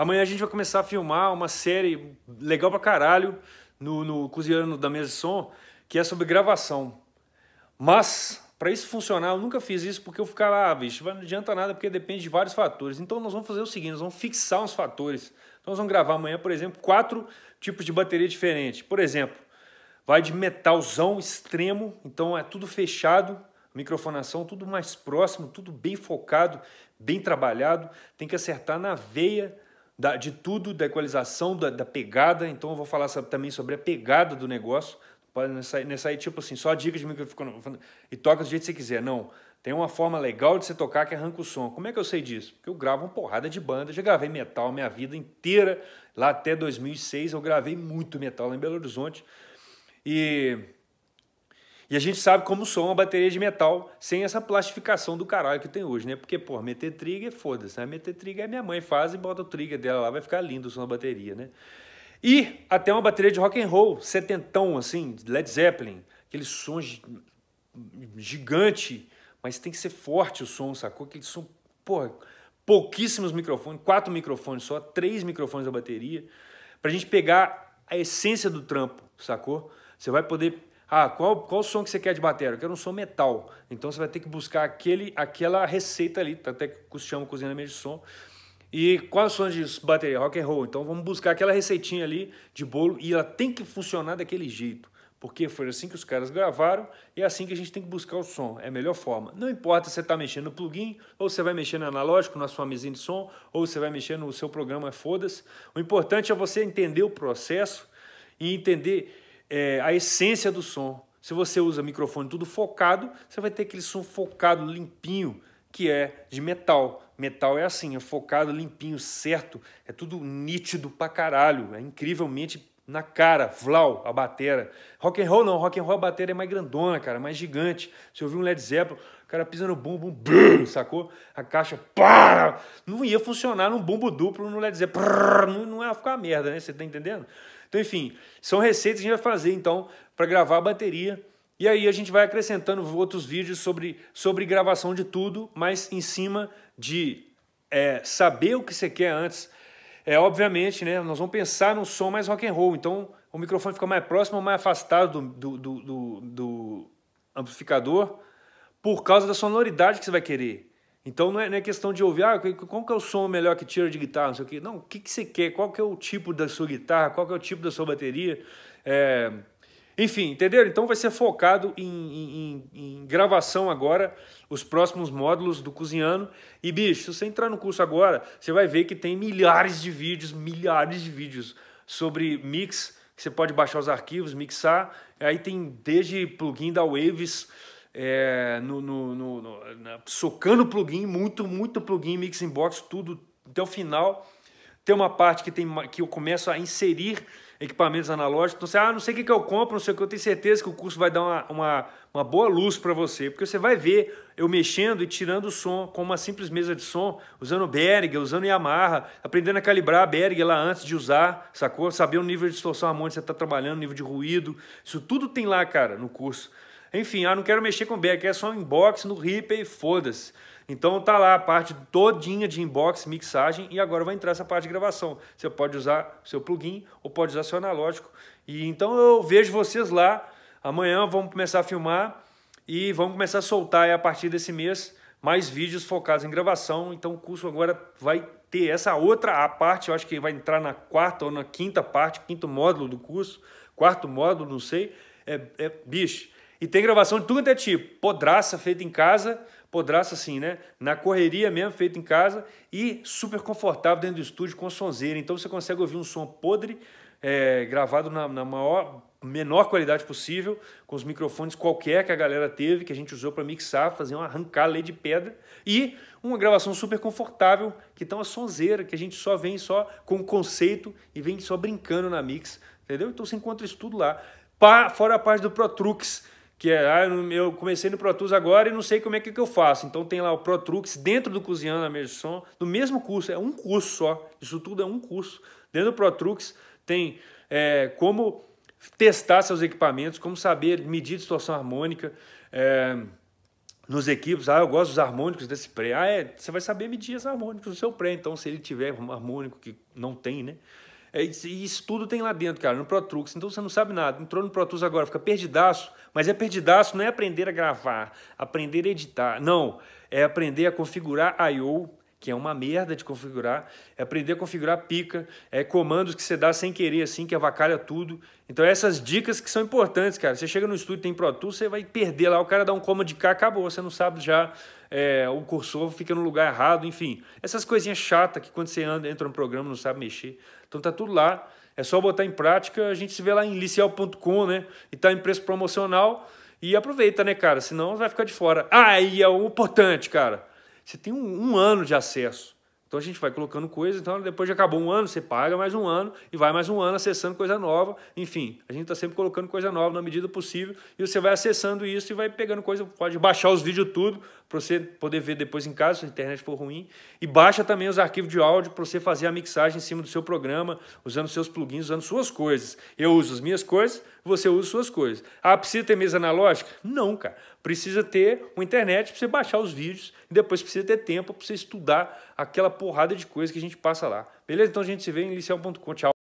Amanhã a gente vai começar a filmar uma série legal pra caralho no, no Cozinhando da Mesa de Som, que é sobre gravação. Mas, para isso funcionar, eu nunca fiz isso porque eu ficava, lá, ah, bicho, não adianta nada porque depende de vários fatores. Então nós vamos fazer o seguinte, nós vamos fixar uns fatores. Então nós vamos gravar amanhã, por exemplo, quatro tipos de bateria diferentes. Por exemplo, vai de metalzão extremo, então é tudo fechado, microfonação, tudo mais próximo, tudo bem focado, bem trabalhado, tem que acertar na veia da, de tudo, da equalização, da, da pegada. Então eu vou falar também sobre a pegada do negócio. Pode nessa aí, tipo assim, só dicas de microfone e toca do jeito que você quiser. Não. Tem uma forma legal de você tocar que arranca o som. Como é que eu sei disso? Porque eu gravo uma porrada de banda. já gravei metal minha vida inteira. Lá até 2006 eu gravei muito metal lá em Belo Horizonte. E e a gente sabe como soa uma bateria de metal sem essa plastificação do caralho que tem hoje, né? Porque, pô, meter trigger, foda-se, né? Meter trigger é minha mãe faz e bota o trigger dela lá, vai ficar lindo o som da bateria, né? E até uma bateria de rock and roll, setentão, assim, Led Zeppelin, aquele som gigante, mas tem que ser forte o som, sacou? Aquele som, pô, pouquíssimos microfones, quatro microfones só, três microfones da bateria, pra gente pegar a essência do trampo, sacou? Você vai poder ah, qual, qual som que você quer de bateria? Eu quero um som metal. Então você vai ter que buscar aquele, aquela receita ali, até que chama cozinha de som. E quais é sons de bateria? Rock and roll. Então vamos buscar aquela receitinha ali de bolo e ela tem que funcionar daquele jeito. Porque foi assim que os caras gravaram e é assim que a gente tem que buscar o som. É a melhor forma. Não importa se você está mexendo no plugin, ou você vai mexer no analógico, na sua mesinha de som, ou você vai mexer no seu programa, foda-se. O importante é você entender o processo e entender é, a essência do som. Se você usa microfone tudo focado, você vai ter aquele som focado, limpinho, que é de metal. Metal é assim, é focado, limpinho, certo, é tudo nítido pra caralho, é incrivelmente na cara, vlau, a batera. Rock and roll não, rock and roll a batera é mais grandona, cara, mais gigante. Se eu ouvir um Led Zeppelin, o cara pisa no bumbo, bum, sacou? A caixa, para! Não ia funcionar num bumbo duplo no Led Zeppelin, não, não ia ficar merda, né? Você tá entendendo? Então, enfim, são receitas que a gente vai fazer então para gravar a bateria. E aí a gente vai acrescentando outros vídeos sobre, sobre gravação de tudo, mas em cima de é, saber o que você quer antes. É, obviamente, né, nós vamos pensar num som mais rock and roll, então o microfone fica mais próximo ou mais afastado do, do, do, do, amplificador por causa da sonoridade que você vai querer. Então não é, não é, questão de ouvir, ah, qual que é o som melhor que tira de guitarra, não sei o quê. Não, o que, que você quer? Qual que é o tipo da sua guitarra? Qual que é o tipo da sua bateria? É... Enfim, entenderam? Então vai ser focado em, em, em, gravação agora, os próximos módulos do Cozinhando. E, bicho, se você entrar no curso agora, você vai ver que tem milhares de vídeos, milhares de vídeos sobre mix, que você pode baixar os arquivos, mixar. Aí tem desde plugin da Waves é, no, no, no, no na, socando plugin, muito, muito plugin, mixing box, tudo até o final. Tem uma parte que, tem, que eu começo a inserir equipamentos analógicos. Então você, ah, não sei o que, que eu compro, não sei o que, eu tenho certeza que o curso vai dar uma, uma, uma boa luz para você, porque você vai ver eu mexendo e tirando o som com uma simples mesa de som, usando berg usando Yamaha, aprendendo a calibrar a Behringer lá antes de usar, sacou? Saber o nível de distorção harmônica que você está trabalhando, o nível de ruído. Isso tudo tem lá, cara, no curso. Enfim, ah, não quero mexer com back, é só um inbox no Reaper e foda-se. Então tá lá a parte todinha de inbox, mixagem e agora vai entrar essa parte de gravação. Você pode usar seu plugin ou pode usar seu analógico. E então eu vejo vocês lá. Amanhã vamos começar a filmar e vamos começar a soltar a partir desse mês mais vídeos focados em gravação. Então o curso agora vai ter essa outra a parte, eu acho que vai entrar na quarta ou na quinta parte, quinto módulo do curso, quarto módulo, não sei. É, é bicho, e tem gravação de tudo até é tipo. Podraça feita em casa, podraça assim, né? Na correria mesmo, feita em casa. E super confortável dentro do estúdio com a sonzeira. Então você consegue ouvir um som podre, é, gravado na, na maior, menor qualidade possível, com os microfones qualquer que a galera teve, que a gente usou para mixar, fazer um arrancar lei de pedra. E uma gravação super confortável, que tá então uma é sonzeira, que a gente só vem só com conceito e vem só brincando na mix. Entendeu? Então você encontra isso tudo lá. Pa, fora a parte do Pro Trux, que é, ah, eu comecei no Pro Tools agora e não sei como é que, eu faço. Então tem lá o Pro Trux dentro do Cozinhando a som do mesmo curso, é um curso só. Isso tudo é um curso. Dentro do Pro Trux tem é, como testar seus equipamentos, como saber medir distorção harmônica é, nos equipos. Ah, eu gosto dos harmônicos desse pré. Ah, é, você vai saber medir os harmônicos do seu pré. Então, se ele tiver um harmônico que não tem, né? É, e isso tudo tem lá dentro, cara, no ProTrux. Então você não sabe nada. Entrou no ProTrux agora, fica perdidaço. Mas é perdidaço, não é aprender a gravar, aprender a editar. Não, é aprender a configurar I.O., que é uma merda de configurar, é aprender a configurar pica, é comandos que você dá sem querer, assim, que avacalha tudo. Então essas dicas que são importantes, cara. Você chega no estúdio, tem Pro Tools, você vai perder lá, o cara dá um comando de cá, acabou, você não sabe já é, o cursor fica no lugar errado, enfim. Essas coisinhas chatas que quando você anda, entra no programa não sabe mexer. Então tá tudo lá. É só botar em prática. A gente se vê lá em liceal.com, né? E tá em preço promocional. E aproveita, né, cara? Senão vai ficar de fora. Ah, e é o importante, cara. Você tem um, um ano de acesso. Então a gente vai colocando coisa, então depois de acabou um ano, você paga mais um ano e vai mais um ano acessando coisa nova. Enfim, a gente está sempre colocando coisa nova na medida possível e você vai acessando isso e vai pegando coisa. Pode baixar os vídeos tudo para você poder ver depois em casa se a internet for ruim. E baixa também os arquivos de áudio para você fazer a mixagem em cima do seu programa, usando seus plugins, usando suas coisas. Eu uso as minhas coisas, você usa suas coisas. Ah, precisa ter mesa analógica? Não, cara. Precisa ter uma internet para você baixar os vídeos e depois precisa ter tempo para você estudar aquela porrada de coisa que a gente passa lá. Beleza? Então a gente se vê em liceu.com. Tchau.